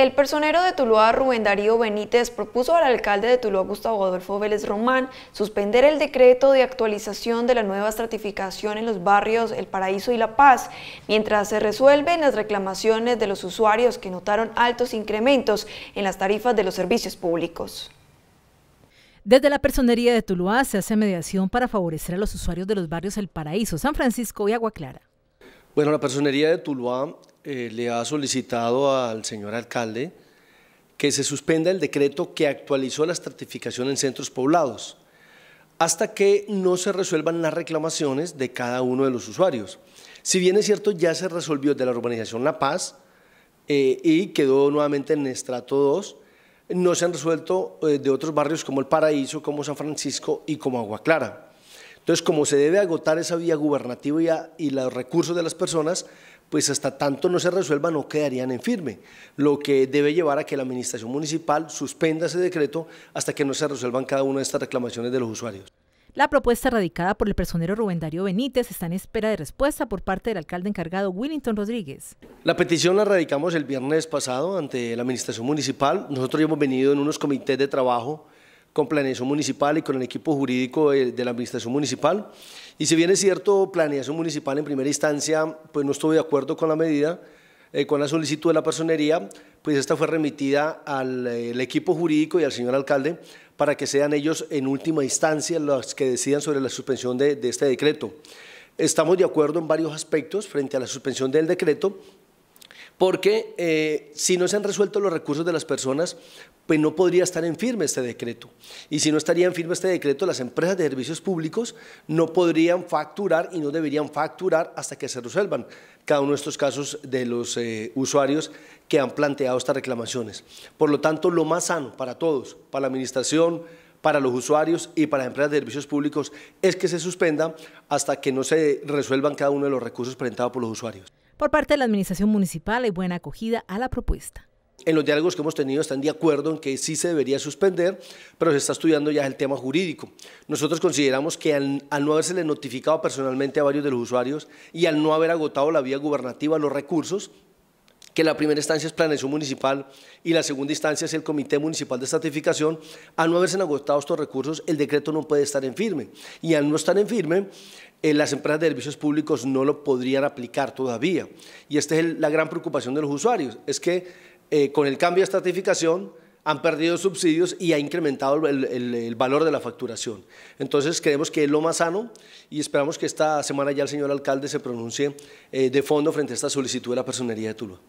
El personero de Tuluá, Rubén Darío Benítez, propuso al alcalde de Tuluá, Gustavo Adolfo Vélez Román, suspender el decreto de actualización de la nueva estratificación en los barrios El Paraíso y La Paz, mientras se resuelven las reclamaciones de los usuarios que notaron altos incrementos en las tarifas de los servicios públicos. Desde la personería de Tuluá se hace mediación para favorecer a los usuarios de los barrios El Paraíso, San Francisco y Agua Clara. Bueno, la Personería de Tuluá eh, le ha solicitado al señor alcalde que se suspenda el decreto que actualizó la estratificación en centros poblados hasta que no se resuelvan las reclamaciones de cada uno de los usuarios. Si bien es cierto, ya se resolvió de la urbanización La Paz eh, y quedó nuevamente en estrato 2, no se han resuelto eh, de otros barrios como El Paraíso, como San Francisco y como Agua Clara. Entonces, como se debe agotar esa vía gubernativa y, y los recursos de las personas, pues hasta tanto no se resuelva no quedarían en firme, lo que debe llevar a que la administración municipal suspenda ese decreto hasta que no se resuelvan cada una de estas reclamaciones de los usuarios. La propuesta radicada por el personero Rubendario Benítez está en espera de respuesta por parte del alcalde encargado Willington Rodríguez. La petición la radicamos el viernes pasado ante la administración municipal. Nosotros hemos venido en unos comités de trabajo con planeación municipal y con el equipo jurídico de, la administración municipal. Y si bien es cierto, planeación municipal en primera instancia, pues no estuvo de acuerdo con la medida, eh, con la solicitud de la personería, pues esta fue remitida al eh, equipo jurídico y al señor alcalde para que sean ellos en última instancia los que decidan sobre la suspensión de este decreto. Estamos de acuerdo en varios aspectos frente a la suspensión del decreto, porque eh, si no se han resuelto los recursos de las personas, pues no podría estar en firme este decreto. Y si no estaría en firme este decreto, las empresas de servicios públicos no podrían facturar y no deberían facturar hasta que se resuelvan cada uno de estos casos de los eh, usuarios que han planteado estas reclamaciones. Por lo tanto, lo más sano para todos, para la administración, para los usuarios y para las empresas de servicios públicos es que se suspenda hasta que no se resuelvan cada uno de los recursos presentados por los usuarios. Por parte de la Administración Municipal hay buena acogida a la propuesta. En los diálogos que hemos tenido están de acuerdo en que sí se debería suspender, pero se está estudiando ya el tema jurídico. Nosotros consideramos que al, no le notificado personalmente a varios de los usuarios y al no haber agotado la vía gubernativa los recursos, que la primera instancia es Planeación Municipal y la segunda instancia es el Comité Municipal de Estratificación, al no haberse agotado estos recursos, el decreto no puede estar en firme. Y al no estar en firme, eh, las empresas de servicios públicos no lo podrían aplicar todavía. Y esta es la gran preocupación de los usuarios, es que eh, con el cambio de estratificación han perdido subsidios y ha incrementado el, valor de la facturación. Entonces creemos que es lo más sano y esperamos que esta semana ya el señor alcalde se pronuncie eh, de fondo frente a esta solicitud de la personería de Tuluá.